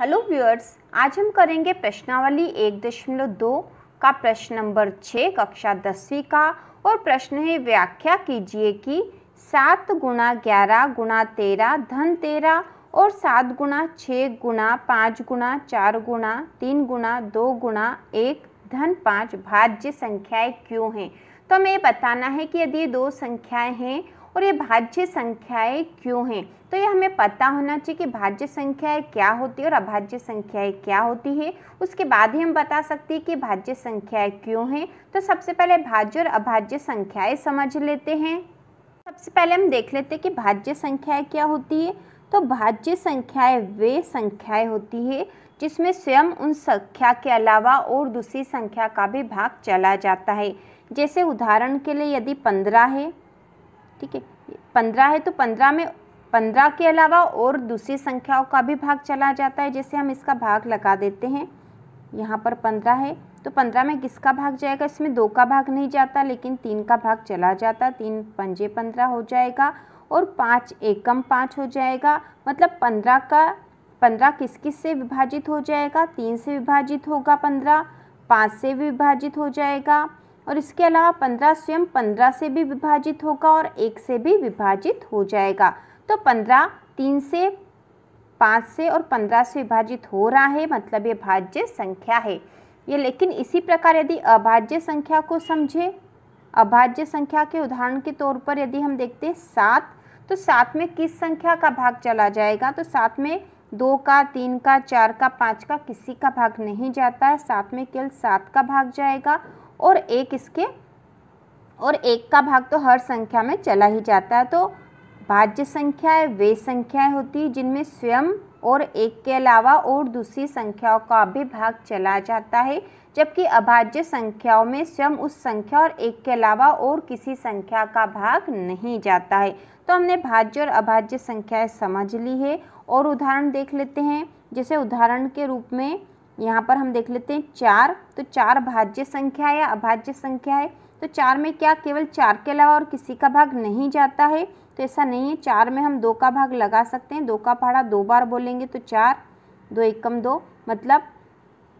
hello viewers आज हम करेंगे प्रश्नावली एक दशमलव दो का प्रश्न नंबर छः कक्षा दसवीं का और प्रश्न है व्याख्या कीजिए कि सात गुणा ग्यारह गुणा तेरह धन तेरह और सात गुणा छः गुणा पाँच गुणा चार गुणा तीन गुणा दो गुणा एक धन पाँच भाज्य संख्याएं क्यों हैं तो हमें बताना है कि यदि ये दो संख्याएं हैं और ये भाज्य संख्याएं क्यों हैं तो ये हमें पता होना चाहिए कि भाज्य संख्याएं क्या होती है और अभाज्य संख्याएं क्या होती है उसके बाद ही हम बता सकते हैं कि भाज्य संख्याएं क्यों हैं तो सबसे पहले भाज्य और अभाज्य संख्याएँ समझ लेते हैं सबसे पहले हम देख लेते हैं कि भाज्य संख्याएं क्या होती है तो भाज्य संख्याएं वे संख्याएं होती है जिसमें स्वयं उन संख्या के अलावा और दूसरी संख्या का भी भाग चला जाता है जैसे उदाहरण के लिए यदि पंद्रह है ठीक है पंद्रह है तो पंद्रह में पंद्रह के अलावा और दूसरी संख्याओं का भी भाग चला जाता है जैसे हम इसका भाग लगा देते हैं यहाँ पर पंद्रह है तो पंद्रह में किसका भाग जाएगा इसमें दो का भाग नहीं जाता लेकिन तीन का भाग चला जाता तीन पंजे पंद्रह हो जाएगा और पाँच एकम पाँच हो जाएगा मतलब पंद्रह का पंद्रह किस किस से विभाजित हो जाएगा तीन से विभाजित होगा पंद्रह पाँच से विभाजित हो जाएगा और इसके अलावा पंद्रह स्वयं पंद्रह से भी विभाजित होगा और एक से भी विभाजित हो जाएगा तो पंद्रह तीन से पाँच से और पंद्रह से विभाजित हो रहा है मतलब ये भाज्य संख्या है ये लेकिन इसी प्रकार यदि अभाज्य संख्या को समझे अभाज्य संख्या के उदाहरण के तौर पर यदि हम देखते हैं सात तो सात में किस संख्या का भाग चला जाएगा तो सात में दो का तीन का चार का पाँच का किसी का भाग नहीं जाता है सात में केवल सात का भाग जाएगा और एक इसके और एक का भाग तो हर संख्या में चला ही जाता है तो भाज्य संख्याएं वे संख्याएं होती जिनमें स्वयं और एक के अलावा और दूसरी संख्याओं का भी भाग चला जाता है जबकि अभाज्य संख्याओं में स्वयं उस संख्या और एक के अलावा और किसी संख्या का भाग नहीं जाता है तो हमने भाज्य और अभाज्य संख्याएं समझ ली है और उदाहरण देख लेते हैं जैसे उदाहरण के रूप में यहाँ पर हम देख लेते हैं चार तो चार भाज्य संख्या या अभाज्य संख्या है तो चार में क्या केवल चार के अलावा और किसी का भाग नहीं जाता है तो ऐसा नहीं है चार में हम दो का भाग लगा सकते हैं दो का पहाड़ा दो बार बोलेंगे तो चार दो एकम दो मतलब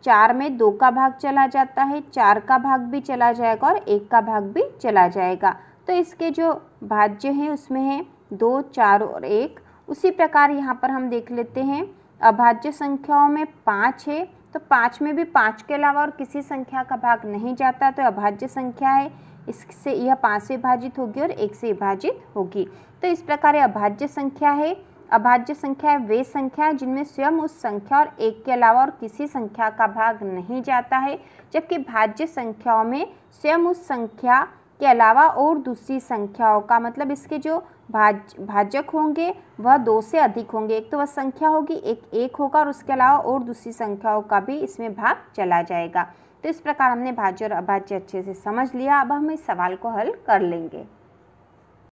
चार में दो का भाग चला जाता है चार का भाग भी चला जाएगा और एक का भाग भी चला जाएगा तो इसके जो भाज्य हैं उसमें है दो चार और एक उसी प्रकार यहाँ पर हम देख लेते हैं अभाज्य संख्याओं में पाँच है तो पाँच में भी पाँच के अलावा और किसी संख्या का भाग नहीं जाता तो अभाज्य संख्या है इससे यह पाँच से विभाजित होगी और एक से विभाजित होगी तो इस प्रकार अभाज्य संख्या है अभाज्य संख्या है वे संख्या जिनमें स्वयं उस संख्या और एक के अलावा और किसी संख्या का भाग नहीं जाता है जबकि भाज्य संख्याओं में स्वयं उस संख्या के अलावा और दूसरी संख्याओं का मतलब इसके जो भाज भाजक होंगे वह दो से अधिक होंगे एक तो वह संख्या होगी एक एक होगा और उसके अलावा और दूसरी संख्याओं का भी इसमें भाग चला जाएगा तो इस प्रकार हमने भाज्य और अभाज्य अच्छे से समझ लिया अब हम इस सवाल को हल कर लेंगे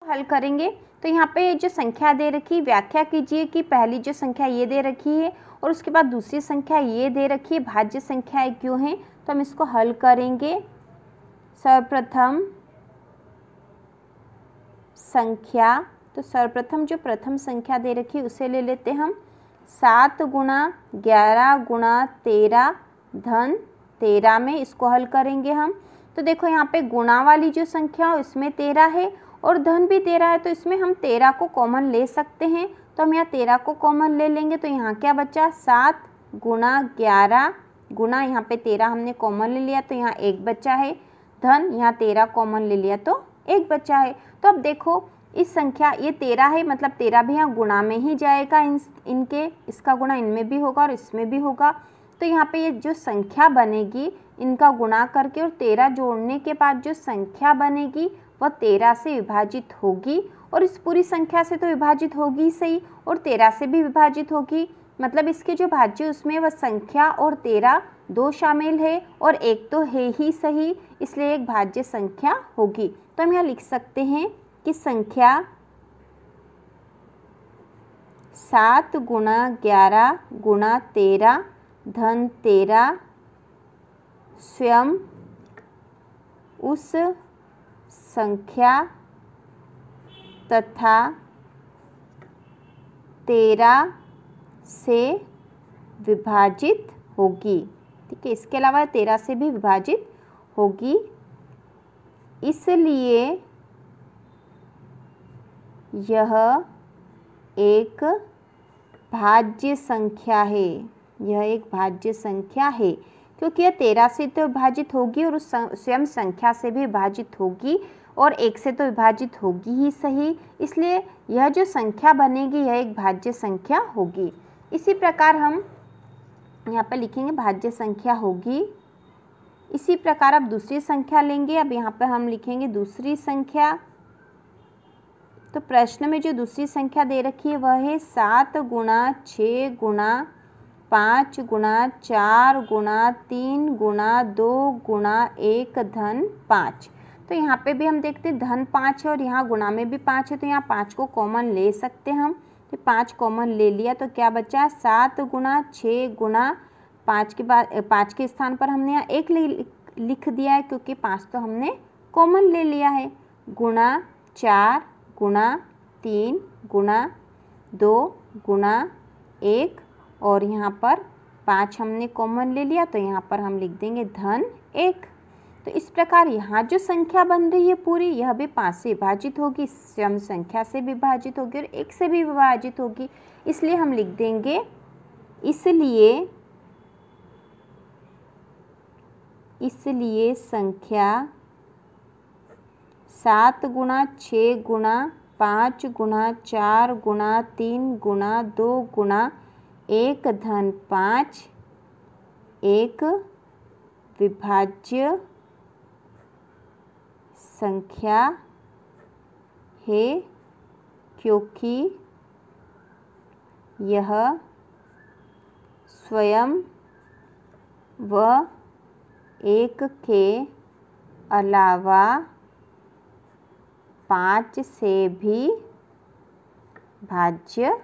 हल करेंगे तो यहाँ पे जो संख्या दे रखी व्याख्या कीजिए कि पहली जो संख्या ये दे रखी है और उसके बाद दूसरी संख्या ये दे रखी है भाज्य संख्याएँ क्यों हैं तो हम इसको हल करेंगे सर्वप्रथम संख्या तो सर्वप्रथम जो प्रथम संख्या दे रखी है उसे ले लेते हम सात गुणा ग्यारह गुणा तेरह धन तेरह में इसको हल करेंगे हम तो देखो यहाँ पे गुणा वाली जो संख्या हो इसमें तेरह है और धन भी तेरह है तो इसमें हम तेरह को कॉमन ले सकते हैं तो हम यहाँ तेरह को कॉमन ले लेंगे तो यहाँ क्या बचा सात गुणा ग्यारह गुणा यहाँ पे तेरह हमने कॉमन ले लिया तो यहाँ एक बच्चा है धन यहाँ तेरह कॉमन ले लिया तो एक बच्चा है तो अब देखो इस संख्या ये तेरह है मतलब तेरह भी यहाँ गुणा में ही जाएगा इन इनके इसका गुणा इनमें भी होगा और इसमें भी होगा तो यहाँ पे ये जो संख्या बनेगी इनका गुणा करके और तेरह जोड़ने के बाद जो संख्या बनेगी वह तेरह से विभाजित होगी और इस पूरी संख्या से तो विभाजित होगी सही और तेरह से भी विभाजित होगी मतलब इसके जो भाज्य उसमें वह संख्या और तेरह दो शामिल है और एक तो है ही सही इसलिए एक भाज्य संख्या होगी तो हम यहाँ लिख सकते हैं कि संख्या सात गुणा ग्यारह गुणा तेरह धन तेरा स्वयं उस संख्या तथा तेरा से विभाजित होगी ठीक है इसके अलावा तेरह से भी विभाजित होगी इसलिए यह एक भाज्य संख्या है यह एक भाज्य संख्या है क्योंकि यह तेरह से तो विभाजित होगी और उस स्वयं संख्या से भी विभाजित होगी और एक से तो विभाजित होगी ही सही इसलिए यह जो संख्या बनेगी यह एक भाज्य संख्या होगी इसी प्रकार हम यहाँ पर लिखेंगे भाज्य संख्या होगी इसी प्रकार अब दूसरी संख्या लेंगे अब यहाँ पर हम लिखेंगे दूसरी संख्या तो प्रश्न में जो दूसरी संख्या दे रखी है वह है सात गुणा छः गुणा पाँच गुणा चार गुणा तीन गुणा दो गुणा एक धन पाँच तो यहाँ पे भी हम देखते हैं धन पाँच है और यहाँ गुणा में भी पाँच है तो यहाँ पाँच को कॉमन ले सकते हैं हम तो पाँच कॉमन ले लिया तो क्या बचा सात गुणा छः गुणा पाँच के बाद पाँच के स्थान पर हमने यहाँ एक लिख दिया है क्योंकि पाँच तो हमने कॉमन ले लिया है गुणा चार गुणा तीन गुणा दो गुणा एक और यहाँ पर पाँच हमने कॉमन ले लिया तो यहाँ पर हम लिख देंगे धन एक तो इस प्रकार यहाँ जो संख्या बन रही है पूरी यह भी पाँच से विभाजित होगी सम संख्या से विभाजित होगी और एक से भी विभाजित होगी इसलिए हम लिख देंगे इसलिए इसलिए संख्या सात गुणा छः गुणा पाँच गुणा चार गुणा तीन गुणा दो गुणा एक धन पाँच एक विभाज्य संख्या है क्योंकि यह स्वयं व एक के अलावा पाँच से भी भाज्य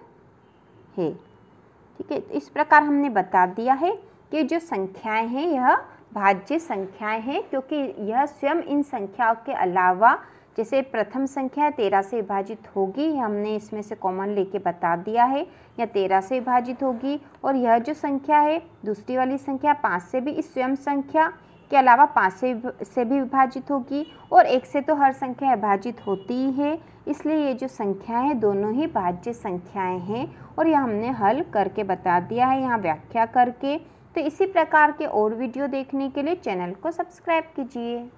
है ठीक है तो इस प्रकार हमने बता दिया है कि जो संख्याएं हैं यह भाज्य संख्याएं हैं क्योंकि यह स्वयं इन संख्याओं के अलावा जैसे प्रथम संख्या तेरह से विभाजित होगी हमने इसमें से कॉमन लेके बता दिया है या तेरह से विभाजित होगी और यह जो संख्या है दूसरी वाली संख्या पाँच से भी इस स्वयं संख्या के अलावा पाँच से से भी विभाजित होगी और एक से तो हर संख्या विभाजित होती ही है इसलिए ये जो संख्याएं दोनों ही भाज्य संख्याएं हैं और यह हमने हल करके बता दिया है यहाँ व्याख्या करके तो इसी प्रकार के और वीडियो देखने के लिए चैनल को सब्सक्राइब कीजिए